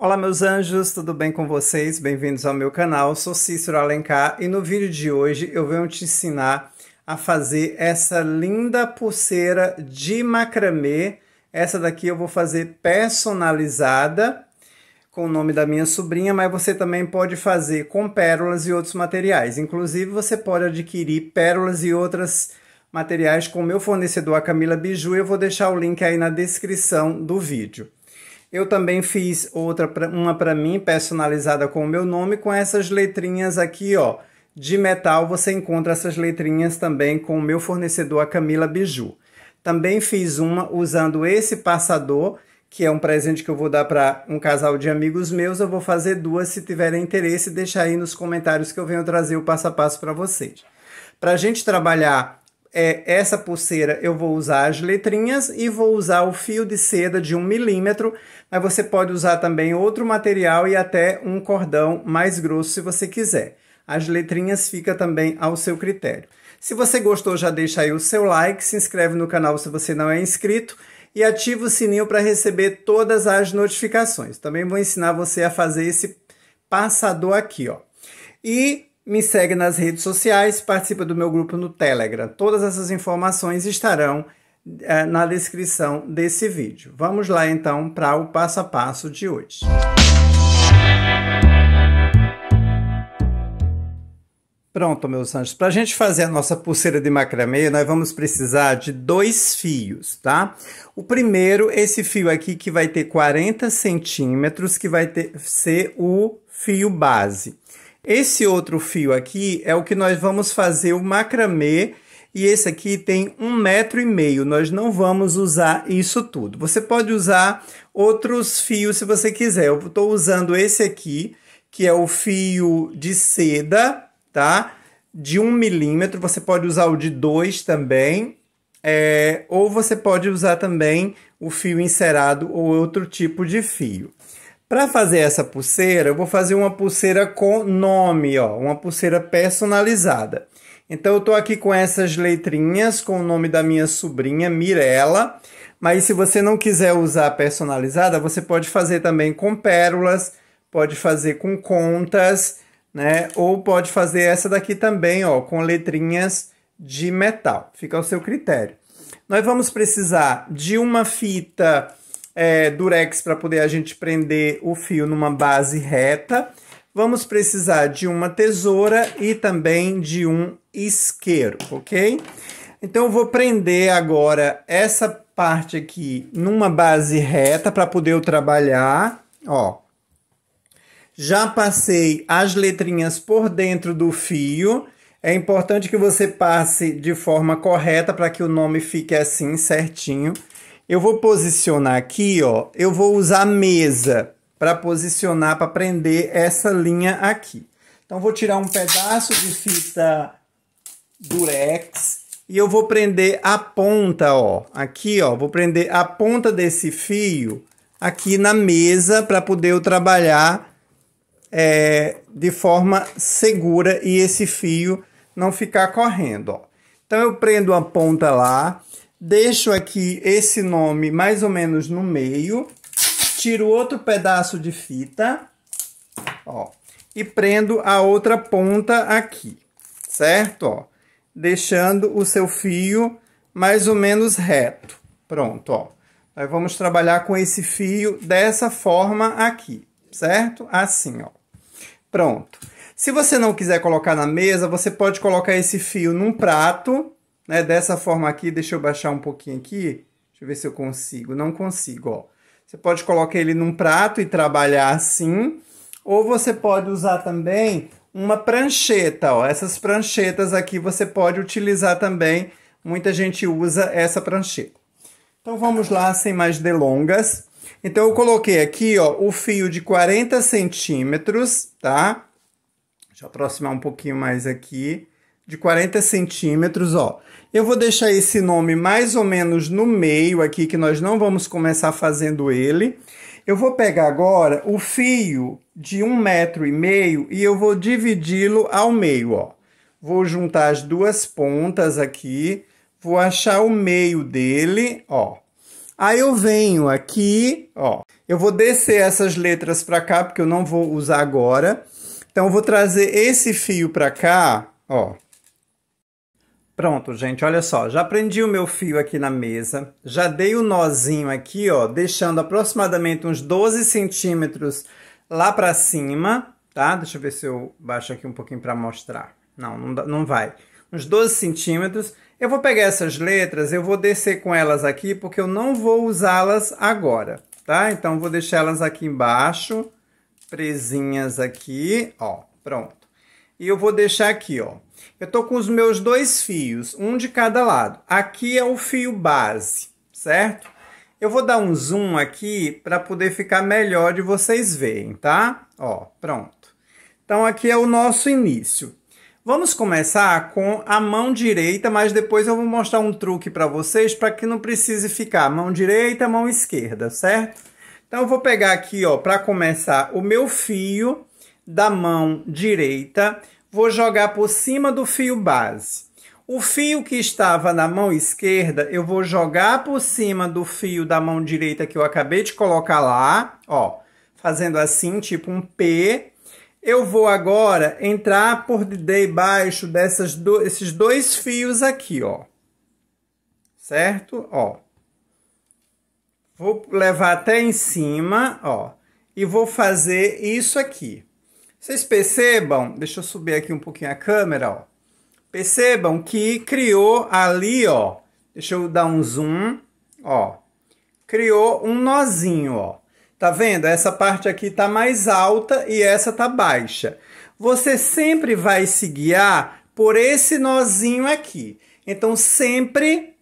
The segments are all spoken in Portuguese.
Olá meus anjos, tudo bem com vocês? Bem-vindos ao meu canal, sou Cícero Alencar e no vídeo de hoje eu venho te ensinar a fazer essa linda pulseira de macramê. Essa daqui eu vou fazer personalizada com o nome da minha sobrinha, mas você também pode fazer com pérolas e outros materiais. Inclusive você pode adquirir pérolas e outros materiais com o meu fornecedor, a Camila Biju. Eu vou deixar o link aí na descrição do vídeo. Eu também fiz outra, uma para mim, personalizada com o meu nome, com essas letrinhas aqui, ó. De metal, você encontra essas letrinhas também com o meu fornecedor, a Camila Biju. Também fiz uma usando esse passador, que é um presente que eu vou dar para um casal de amigos meus. Eu vou fazer duas, se tiverem interesse, deixa aí nos comentários que eu venho trazer o passo a passo para vocês. Para a gente trabalhar é, essa pulseira eu vou usar as letrinhas e vou usar o fio de seda de um milímetro, mas você pode usar também outro material e até um cordão mais grosso se você quiser. As letrinhas fica também ao seu critério. Se você gostou, já deixa aí o seu like, se inscreve no canal se você não é inscrito e ativa o sininho para receber todas as notificações. Também vou ensinar você a fazer esse passador aqui, ó. E me segue nas redes sociais, participa do meu grupo no Telegram. Todas essas informações estarão é, na descrição desse vídeo. Vamos lá então para o passo a passo de hoje. Pronto, meus anjos. Para a gente fazer a nossa pulseira de macramê, nós vamos precisar de dois fios, tá? O primeiro, esse fio aqui que vai ter 40 centímetros, que vai ter, ser o fio base. Esse outro fio aqui é o que nós vamos fazer o macramê e esse aqui tem um metro e meio. Nós não vamos usar isso tudo. Você pode usar outros fios se você quiser. Eu estou usando esse aqui, que é o fio de seda, tá? De um milímetro. Você pode usar o de dois também. É, ou você pode usar também o fio encerado ou outro tipo de fio. Para fazer essa pulseira, eu vou fazer uma pulseira com nome, ó, uma pulseira personalizada. Então eu estou aqui com essas letrinhas com o nome da minha sobrinha Mirella, mas se você não quiser usar personalizada, você pode fazer também com pérolas, pode fazer com contas, né? Ou pode fazer essa daqui também, ó, com letrinhas de metal. Fica ao seu critério. Nós vamos precisar de uma fita é, durex para poder a gente prender o fio numa base reta. Vamos precisar de uma tesoura e também de um isqueiro, ok? Então eu vou prender agora essa parte aqui numa base reta para poder eu trabalhar, ó. Já passei as letrinhas por dentro do fio. É importante que você passe de forma correta para que o nome fique assim certinho. Eu vou posicionar aqui, ó, eu vou usar a mesa para posicionar, para prender essa linha aqui. Então, vou tirar um pedaço de fita durex e eu vou prender a ponta, ó, aqui, ó, vou prender a ponta desse fio aqui na mesa para poder eu trabalhar é, de forma segura e esse fio não ficar correndo, ó. Então, eu prendo a ponta lá, Deixo aqui esse nome mais ou menos no meio. Tiro outro pedaço de fita. Ó. E prendo a outra ponta aqui. Certo? Ó. Deixando o seu fio mais ou menos reto. Pronto, ó. Nós vamos trabalhar com esse fio dessa forma aqui, certo? Assim, ó. Pronto. Se você não quiser colocar na mesa, você pode colocar esse fio num prato né? Dessa forma aqui, deixa eu baixar um pouquinho aqui. Deixa eu ver se eu consigo. Não consigo, ó. Você pode colocar ele num prato e trabalhar assim. Ou você pode usar também uma prancheta, ó. Essas pranchetas aqui você pode utilizar também. Muita gente usa essa prancheta. Então vamos lá, sem mais delongas. Então eu coloquei aqui, ó, o fio de 40 centímetros, tá? Deixa eu aproximar um pouquinho mais aqui. De 40 centímetros, ó. Eu vou deixar esse nome mais ou menos no meio aqui, que nós não vamos começar fazendo ele. Eu vou pegar agora o fio de um metro e meio e eu vou dividi-lo ao meio, ó. Vou juntar as duas pontas aqui, vou achar o meio dele, ó. Aí eu venho aqui, ó. Eu vou descer essas letras para cá, porque eu não vou usar agora. Então, eu vou trazer esse fio para cá, ó. Pronto, gente, olha só, já prendi o meu fio aqui na mesa, já dei o um nozinho aqui, ó, deixando aproximadamente uns 12 centímetros lá pra cima, tá? Deixa eu ver se eu baixo aqui um pouquinho pra mostrar. Não, não, não vai. Uns 12 centímetros. Eu vou pegar essas letras, eu vou descer com elas aqui, porque eu não vou usá-las agora, tá? Então, vou deixá-las aqui embaixo, presinhas aqui, ó, pronto. E eu vou deixar aqui, ó, eu tô com os meus dois fios, um de cada lado. Aqui é o fio base, certo? Eu vou dar um zoom aqui para poder ficar melhor de vocês verem, tá? Ó, pronto. Então aqui é o nosso início. Vamos começar com a mão direita, mas depois eu vou mostrar um truque para vocês para que não precise ficar mão direita, mão esquerda, certo? Então eu vou pegar aqui, ó, para começar o meu fio da mão direita vou jogar por cima do fio base. O fio que estava na mão esquerda, eu vou jogar por cima do fio da mão direita que eu acabei de colocar lá, ó, fazendo assim, tipo um P. Eu vou agora entrar por debaixo desses do, esses dois fios aqui, ó. Certo? Ó. Vou levar até em cima, ó, e vou fazer isso aqui. Vocês percebam, deixa eu subir aqui um pouquinho a câmera, ó. Percebam que criou ali, ó. Deixa eu dar um zoom, ó. Criou um nozinho, ó. Tá vendo? Essa parte aqui tá mais alta e essa tá baixa. Você sempre vai se guiar por esse nozinho aqui. Então sempre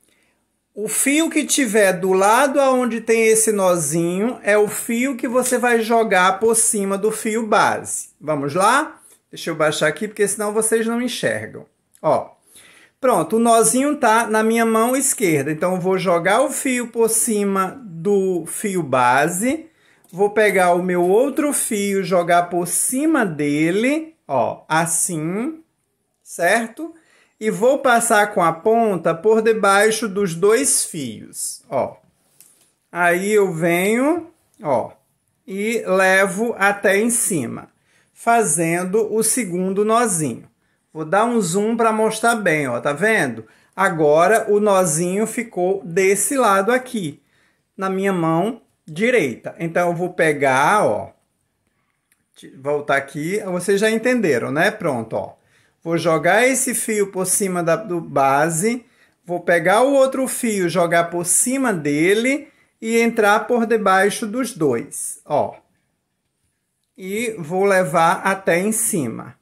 o fio que tiver do lado aonde tem esse nozinho é o fio que você vai jogar por cima do fio base. Vamos lá? Deixa eu baixar aqui porque senão vocês não enxergam. Ó. Pronto, o nozinho tá na minha mão esquerda. Então eu vou jogar o fio por cima do fio base. Vou pegar o meu outro fio, jogar por cima dele, ó, assim, certo? e vou passar com a ponta por debaixo dos dois fios, ó. Aí eu venho, ó, e levo até em cima, fazendo o segundo nozinho. Vou dar um zoom para mostrar bem, ó, tá vendo? Agora o nozinho ficou desse lado aqui, na minha mão direita. Então eu vou pegar, ó, voltar aqui, vocês já entenderam, né? Pronto, ó. Vou jogar esse fio por cima da do base, vou pegar o outro fio, jogar por cima dele e entrar por debaixo dos dois, ó. E vou levar até em cima.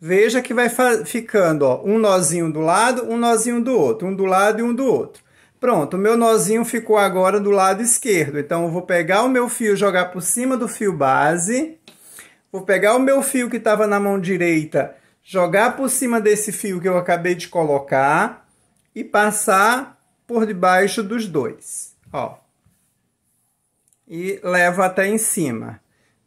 Veja que vai ficando, ó, um nozinho do lado, um nozinho do outro, um do lado e um do outro. Pronto, o meu nozinho ficou agora do lado esquerdo. Então, eu vou pegar o meu fio, jogar por cima do fio base. Vou pegar o meu fio que estava na mão direita jogar por cima desse fio que eu acabei de colocar e passar por debaixo dos dois, ó. E levo até em cima.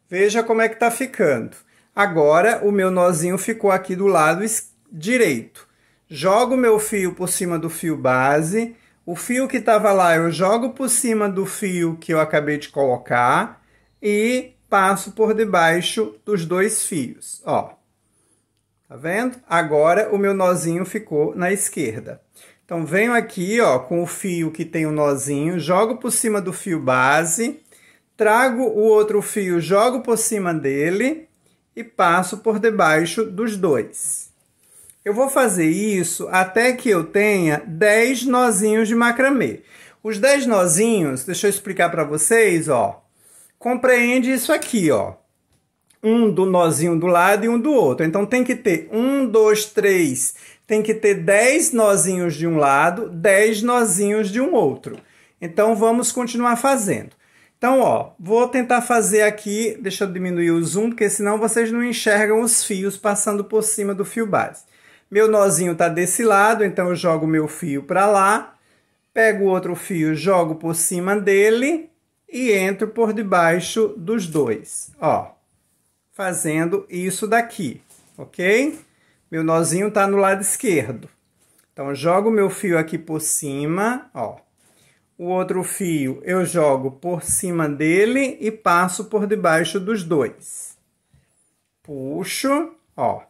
Veja como é que tá ficando. Agora, o meu nozinho ficou aqui do lado direito. Jogo o meu fio por cima do fio base. O fio que estava lá eu jogo por cima do fio que eu acabei de colocar. E passo por debaixo dos dois fios, ó. Tá vendo? Agora o meu nozinho ficou na esquerda. Então venho aqui, ó, com o fio que tem o um nozinho, jogo por cima do fio base, trago o outro fio, jogo por cima dele e passo por debaixo dos dois. Eu vou fazer isso até que eu tenha 10 nozinhos de macramê. Os 10 nozinhos, deixa eu explicar para vocês, ó. Compreende isso aqui, ó um do nozinho do lado e um do outro. Então tem que ter um, dois, três, tem que ter dez nozinhos de um lado, dez nozinhos de um outro. Então vamos continuar fazendo. Então, ó, vou tentar fazer aqui, deixa eu diminuir o zoom, porque senão vocês não enxergam os fios passando por cima do fio base. Meu nozinho está desse lado, então eu jogo meu fio para lá, pego o outro fio, jogo por cima dele e entro por debaixo dos dois, ó fazendo isso daqui, ok? Meu nozinho está no lado esquerdo. Então, jogo meu fio aqui por cima, ó. O outro fio eu jogo por cima dele e passo por debaixo dos dois. Puxo, ó,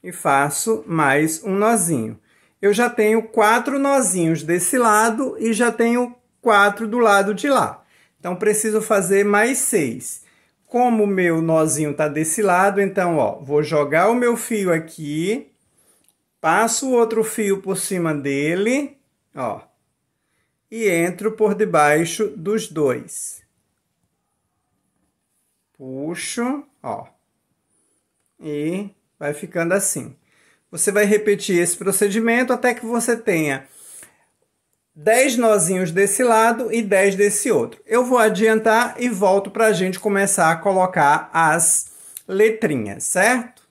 e faço mais um nozinho. Eu já tenho quatro nozinhos desse lado e já tenho quatro do lado de lá. Então, preciso fazer mais seis. Como o meu nozinho está desse lado, então, ó, vou jogar o meu fio aqui, passo o outro fio por cima dele, ó, e entro por debaixo dos dois. Puxo, ó, e vai ficando assim. Você vai repetir esse procedimento até que você tenha 10 nozinhos desse lado e 10 desse outro. Eu vou adiantar e volto para a gente começar a colocar as letrinhas, certo?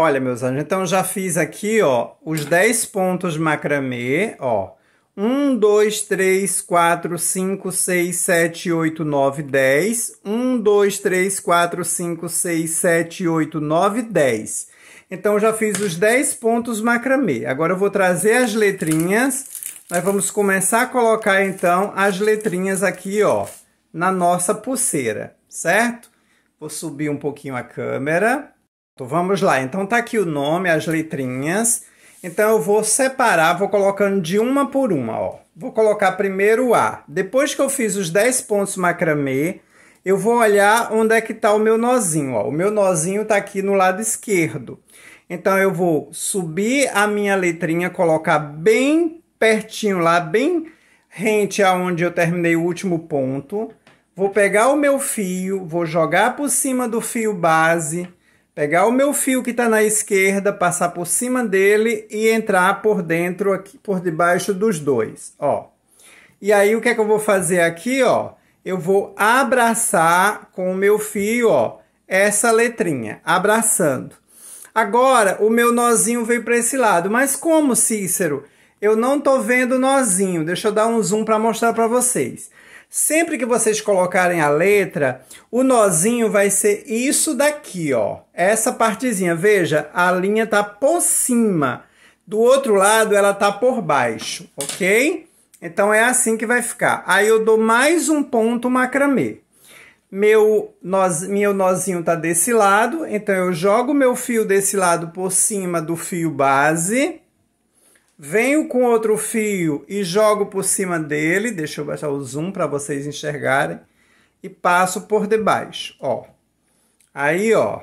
Olha, meus anjos, então já fiz aqui, ó, os 10 pontos macramê, ó. 1, 2, 3, 4, 5, 6, 7, 8, 9, 10. 1, 2, 3, 4, 5, 6, 7, 8, 9, 10. Então, já fiz os 10 pontos macramê. Agora, eu vou trazer as letrinhas nós vamos começar a colocar então as letrinhas aqui, ó, na nossa pulseira, certo? Vou subir um pouquinho a câmera. Então vamos lá. Então tá aqui o nome, as letrinhas. Então eu vou separar, vou colocando de uma por uma, ó. Vou colocar primeiro o A. Depois que eu fiz os 10 pontos macramê, eu vou olhar onde é que tá o meu nozinho, ó. O meu nozinho tá aqui no lado esquerdo. Então eu vou subir a minha letrinha, colocar bem pertinho lá, bem rente aonde eu terminei o último ponto. Vou pegar o meu fio, vou jogar por cima do fio base, pegar o meu fio que está na esquerda, passar por cima dele e entrar por dentro aqui, por debaixo dos dois, ó. E aí o que é que eu vou fazer aqui, ó? Eu vou abraçar com o meu fio, ó, essa letrinha, abraçando. Agora, o meu nozinho veio para esse lado, mas como, Cícero? Eu não tô vendo nozinho. Deixa eu dar um zoom para mostrar para vocês. Sempre que vocês colocarem a letra, o nozinho vai ser isso daqui, ó. Essa partezinha, veja, a linha tá por cima. Do outro lado, ela tá por baixo, ok? Então é assim que vai ficar. Aí eu dou mais um ponto macramê. Meu, noz, meu nozinho tá desse lado, então eu jogo meu fio desse lado por cima do fio base Venho com outro fio e jogo por cima dele. Deixa eu baixar o zoom para vocês enxergarem. E passo por debaixo, ó. Aí, ó.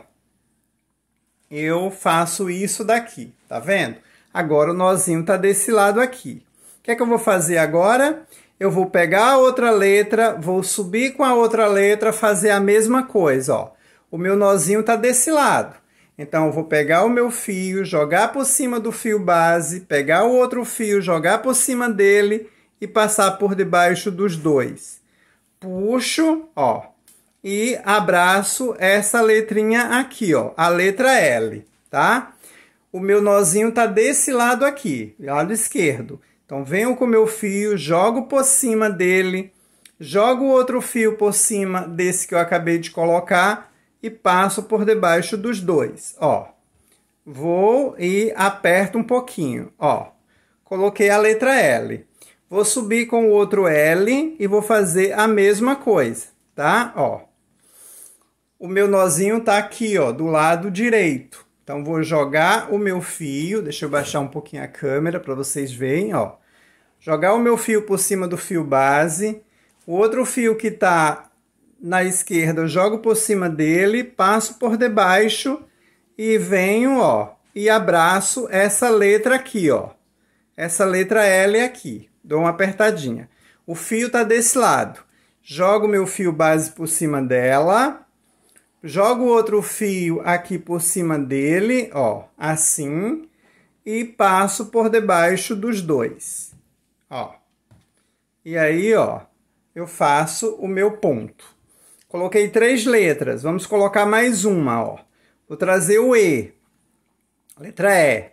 Eu faço isso daqui, tá vendo? Agora o nozinho tá desse lado aqui. O que é que eu vou fazer agora? Eu vou pegar a outra letra, vou subir com a outra letra, fazer a mesma coisa, ó. O meu nozinho tá desse lado. Então, eu vou pegar o meu fio, jogar por cima do fio base, pegar o outro fio, jogar por cima dele e passar por debaixo dos dois. Puxo, ó, e abraço essa letrinha aqui, ó, a letra L, tá? O meu nozinho tá desse lado aqui, lado esquerdo. Então, venho com o meu fio, jogo por cima dele, jogo o outro fio por cima desse que eu acabei de colocar e passo por debaixo dos dois, ó. Vou e aperto um pouquinho, ó. Coloquei a letra L. Vou subir com o outro L e vou fazer a mesma coisa, tá? Ó. O meu nozinho tá aqui, ó, do lado direito. Então vou jogar o meu fio, deixa eu baixar um pouquinho a câmera para vocês verem, ó. Jogar o meu fio por cima do fio base, o outro fio que tá na esquerda, eu jogo por cima dele, passo por debaixo e venho, ó, e abraço essa letra aqui, ó. Essa letra L é aqui. Dou uma apertadinha. O fio tá desse lado. Jogo meu fio base por cima dela. Jogo outro fio aqui por cima dele, ó, assim. E passo por debaixo dos dois, ó. E aí, ó, eu faço o meu ponto. Coloquei três letras. Vamos colocar mais uma, ó. Vou trazer o E. Letra E.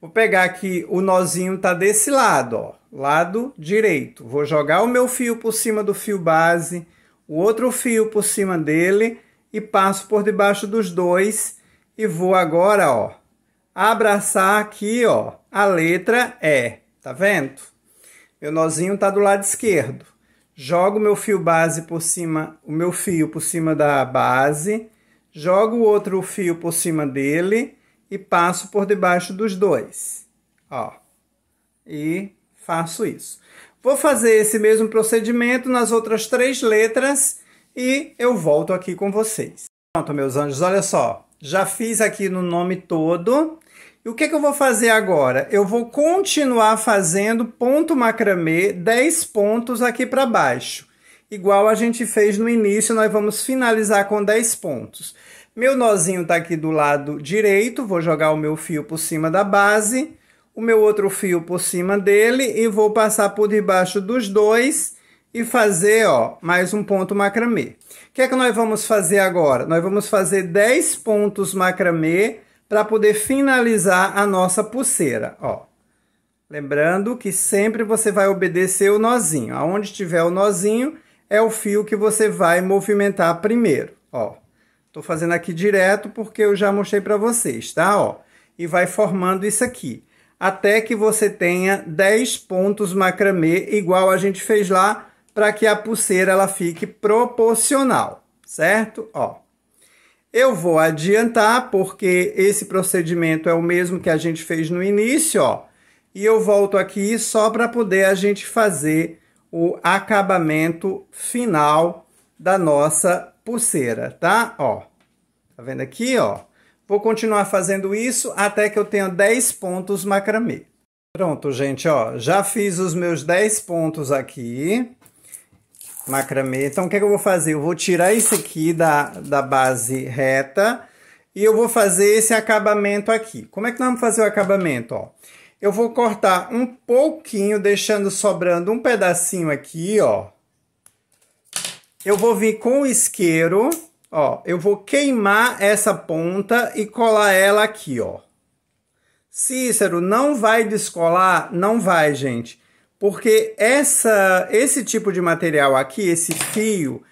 Vou pegar aqui o nozinho tá desse lado, ó, lado direito. Vou jogar o meu fio por cima do fio base, o outro fio por cima dele e passo por debaixo dos dois e vou agora, ó, abraçar aqui, ó, a letra E, tá vendo? Meu nozinho tá do lado esquerdo jogo meu fio base por cima, o meu fio por cima da base, jogo o outro fio por cima dele e passo por debaixo dos dois. Ó. E faço isso. Vou fazer esse mesmo procedimento nas outras três letras e eu volto aqui com vocês. Pronto, meus anjos, olha só. Já fiz aqui no nome todo, e o que, é que eu vou fazer agora? Eu vou continuar fazendo ponto macramê 10 pontos aqui para baixo. Igual a gente fez no início, nós vamos finalizar com 10 pontos. Meu nozinho está aqui do lado direito, vou jogar o meu fio por cima da base, o meu outro fio por cima dele e vou passar por debaixo dos dois e fazer ó, mais um ponto macramê. O que é que nós vamos fazer agora? Nós vamos fazer 10 pontos macramê para poder finalizar a nossa pulseira, ó. Lembrando que sempre você vai obedecer o nozinho. Aonde tiver o nozinho é o fio que você vai movimentar primeiro, ó. Tô fazendo aqui direto porque eu já mostrei para vocês, tá, ó. E vai formando isso aqui, até que você tenha 10 pontos macramê igual a gente fez lá, para que a pulseira ela fique proporcional, certo? Ó. Eu vou adiantar porque esse procedimento é o mesmo que a gente fez no início, ó. E eu volto aqui só para poder a gente fazer o acabamento final da nossa pulseira, tá? Ó, tá vendo aqui, ó? Vou continuar fazendo isso até que eu tenha 10 pontos macramê. Pronto, gente, ó, já fiz os meus 10 pontos aqui macramê. Então, o que, é que eu vou fazer? Eu vou tirar isso aqui da, da base reta e eu vou fazer esse acabamento aqui. Como é que nós vamos fazer o acabamento? Ó, eu vou cortar um pouquinho, deixando sobrando um pedacinho aqui, ó. Eu vou vir com o isqueiro, ó, eu vou queimar essa ponta e colar ela aqui, ó. Cícero, não vai descolar? Não vai, gente. Porque essa, esse tipo de material aqui, esse fio,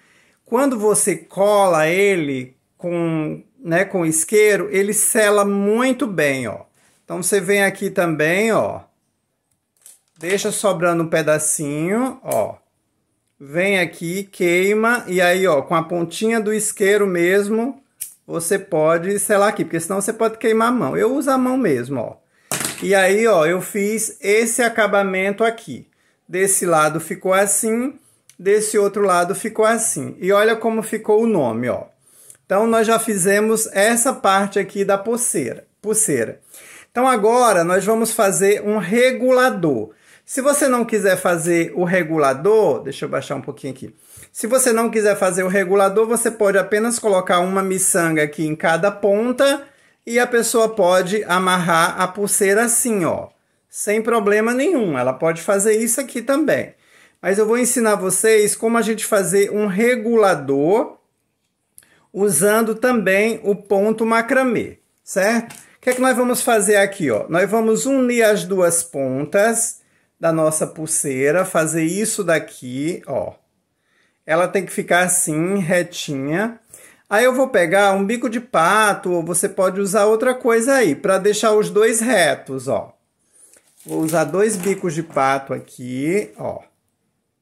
quando você cola ele com, né, com isqueiro, ele sela muito bem, ó. Então você vem aqui também, ó. Deixa sobrando um pedacinho, ó. Vem aqui, queima e aí, ó, com a pontinha do isqueiro mesmo, você pode selar aqui, porque senão você pode queimar a mão. Eu uso a mão mesmo, ó. E aí, ó, eu fiz esse acabamento aqui. Desse lado ficou assim, desse outro lado ficou assim. E olha como ficou o nome, ó. Então, nós já fizemos essa parte aqui da pulseira. pulseira. Então, agora, nós vamos fazer um regulador. Se você não quiser fazer o regulador, deixa eu baixar um pouquinho aqui. Se você não quiser fazer o regulador, você pode apenas colocar uma miçanga aqui em cada ponta e a pessoa pode amarrar a pulseira assim, ó, sem problema nenhum. Ela pode fazer isso aqui também. Mas eu vou ensinar vocês como a gente fazer um regulador usando também o ponto macramê, certo? O que é que nós vamos fazer aqui, ó? Nós vamos unir as duas pontas da nossa pulseira, fazer isso daqui, ó. Ela tem que ficar assim, retinha. Aí eu vou pegar um bico de pato, ou você pode usar outra coisa aí, para deixar os dois retos, ó. Vou usar dois bicos de pato aqui, ó.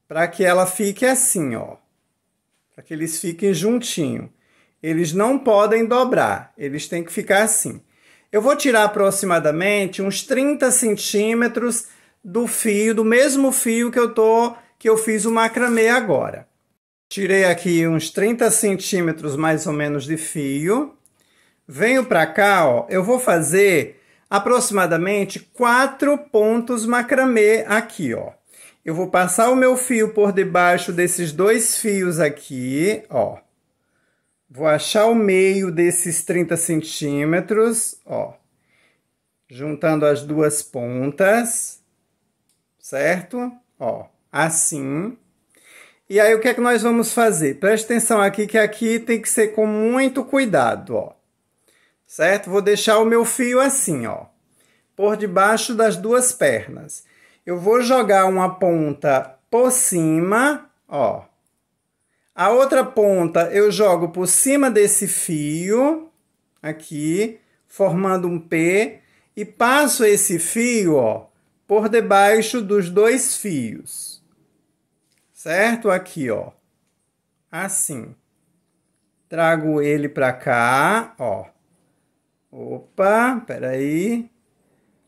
Para que ela fique assim, ó. Para que eles fiquem juntinho. Eles não podem dobrar, eles têm que ficar assim. Eu vou tirar aproximadamente uns 30 centímetros do fio, do mesmo fio que eu tô que eu fiz o macramê agora. Tirei aqui uns 30 centímetros mais ou menos de fio. Venho para cá, ó, eu vou fazer aproximadamente quatro pontos macramê aqui, ó. Eu vou passar o meu fio por debaixo desses dois fios aqui, ó. Vou achar o meio desses 30 centímetros, ó. Juntando as duas pontas, certo? Ó, assim. E aí o que é que nós vamos fazer? Preste atenção aqui que aqui tem que ser com muito cuidado, ó. Certo? Vou deixar o meu fio assim, ó. Por debaixo das duas pernas. Eu vou jogar uma ponta por cima, ó. A outra ponta eu jogo por cima desse fio, aqui, formando um P, e passo esse fio, ó, por debaixo dos dois fios certo? Aqui, ó. Assim. Trago ele para cá, ó. Opa, peraí.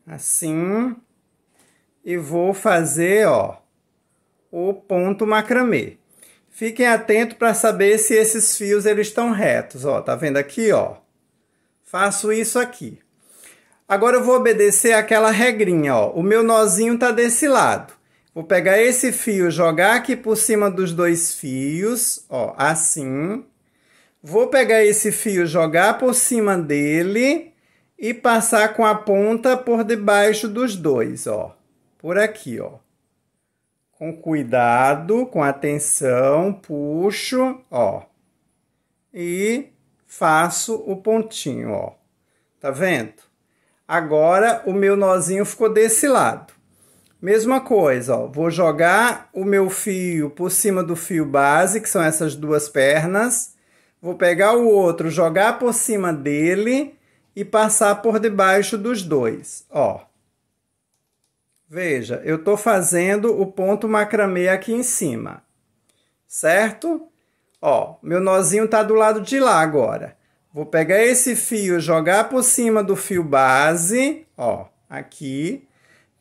Assim. E vou fazer, ó, o ponto macramê. Fiquem atentos para saber se esses fios eles estão retos, ó. Tá vendo aqui, ó? Faço isso aqui. Agora eu vou obedecer aquela regrinha, ó. O meu nozinho tá desse lado. Vou pegar esse fio, jogar aqui por cima dos dois fios, ó, assim. Vou pegar esse fio, jogar por cima dele e passar com a ponta por debaixo dos dois, ó. Por aqui, ó. Com cuidado, com atenção, puxo, ó. E faço o pontinho, ó. Tá vendo? Agora o meu nozinho ficou desse lado. Mesma coisa, ó, vou jogar o meu fio por cima do fio base, que são essas duas pernas. Vou pegar o outro, jogar por cima dele e passar por debaixo dos dois, ó. Veja, eu estou fazendo o ponto macramê aqui em cima, certo? Ó, meu nozinho está do lado de lá agora. Vou pegar esse fio, jogar por cima do fio base, ó, aqui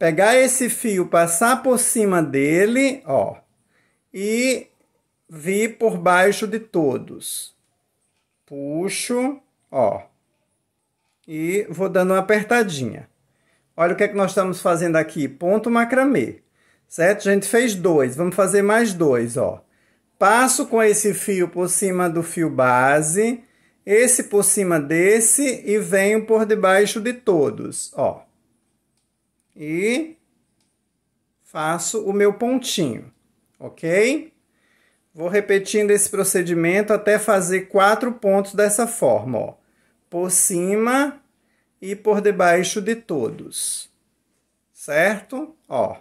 pegar esse fio, passar por cima dele, ó, e vir por baixo de todos. Puxo, ó, e vou dando uma apertadinha. Olha o que é que nós estamos fazendo aqui, ponto macramê, certo? A gente fez dois, vamos fazer mais dois, ó. Passo com esse fio por cima do fio base, esse por cima desse e venho por debaixo de todos, ó e faço o meu pontinho, ok? Vou repetindo esse procedimento até fazer quatro pontos dessa forma, ó. Por cima e por debaixo de todos, certo? Ó.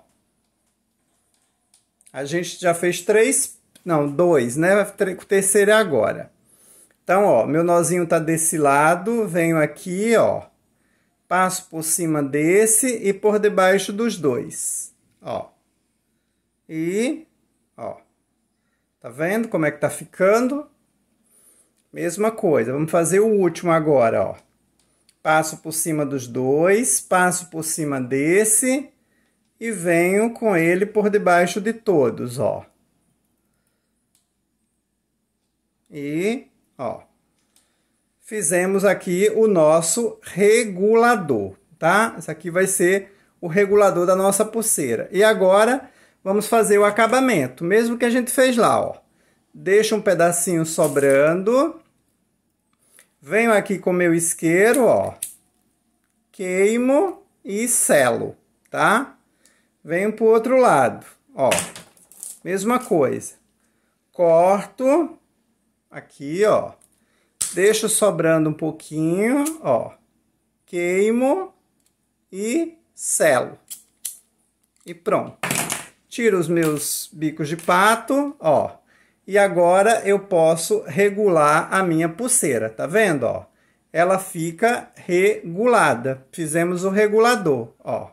A gente já fez três, não, dois, né? O terceiro é agora. Então, ó, meu nozinho tá desse lado, venho aqui, ó. Passo por cima desse e por debaixo dos dois. Ó. E, ó. Tá vendo como é que tá ficando? Mesma coisa. Vamos fazer o último agora, ó. Passo por cima dos dois, passo por cima desse e venho com ele por debaixo de todos, ó. E, ó fizemos aqui o nosso regulador, tá? Isso aqui vai ser o regulador da nossa pulseira. E agora vamos fazer o acabamento, mesmo que a gente fez lá, ó. Deixa um pedacinho sobrando. Venho aqui com meu isqueiro, ó. Queimo e selo, tá? Venho pro outro lado, ó. Mesma coisa. Corto aqui, ó. Deixo sobrando um pouquinho, ó. Queimo e selo. E pronto. Tiro os meus bicos de pato, ó. E agora eu posso regular a minha pulseira, tá vendo, ó? Ela fica regulada. Fizemos o regulador, ó.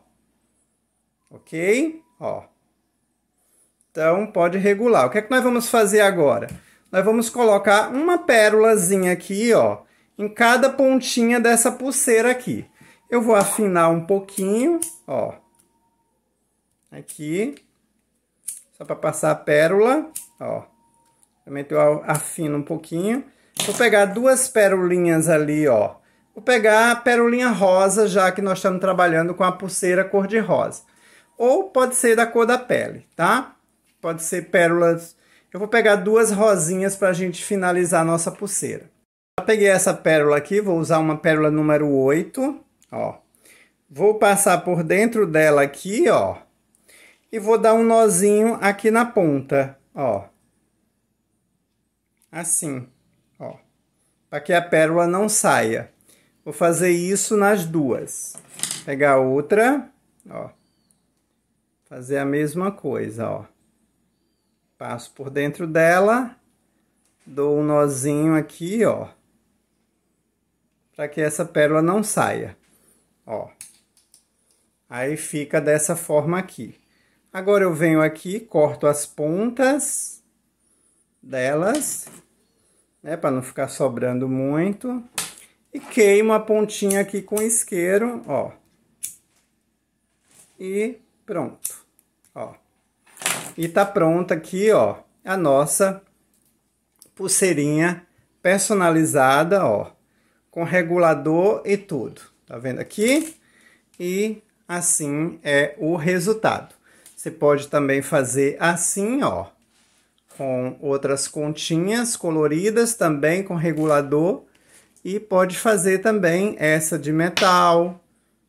Ok? Ó. Então, pode regular. O que é que nós vamos fazer agora? nós vamos colocar uma pérolazinha aqui, ó, em cada pontinha dessa pulseira aqui. Eu vou afinar um pouquinho, ó, aqui, só para passar a pérola, ó. Também eu afino um pouquinho. Vou pegar duas pérolinhas ali, ó. Vou pegar a pérolinha rosa, já que nós estamos trabalhando com a pulseira cor-de-rosa. Ou pode ser da cor da pele, tá? Pode ser pérolas eu vou pegar duas rosinhas para a gente finalizar a nossa pulseira. Já peguei essa pérola aqui, vou usar uma pérola número 8, ó. Vou passar por dentro dela aqui, ó. E vou dar um nozinho aqui na ponta, ó. Assim, ó. Para que a pérola não saia. Vou fazer isso nas duas. Pegar outra, ó. Fazer a mesma coisa, ó. Passo por dentro dela, dou um nozinho aqui, ó, para que essa pérola não saia, ó. Aí fica dessa forma aqui. Agora eu venho aqui, corto as pontas delas, né, para não ficar sobrando muito, e queimo a pontinha aqui com isqueiro, ó. E pronto, ó. E tá pronta aqui, ó, a nossa pulseirinha personalizada, ó, com regulador e tudo. Tá vendo aqui? E assim é o resultado. Você pode também fazer assim, ó, com outras continhas coloridas também com regulador e pode fazer também essa de metal,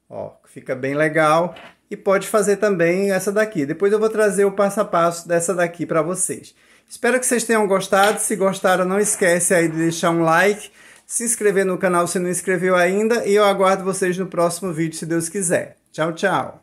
ó, fica bem legal e pode fazer também essa daqui. Depois eu vou trazer o passo a passo dessa daqui para vocês. Espero que vocês tenham gostado. Se gostaram, não esquece aí de deixar um like, se inscrever no canal se não inscreveu ainda e eu aguardo vocês no próximo vídeo, se Deus quiser. Tchau, tchau!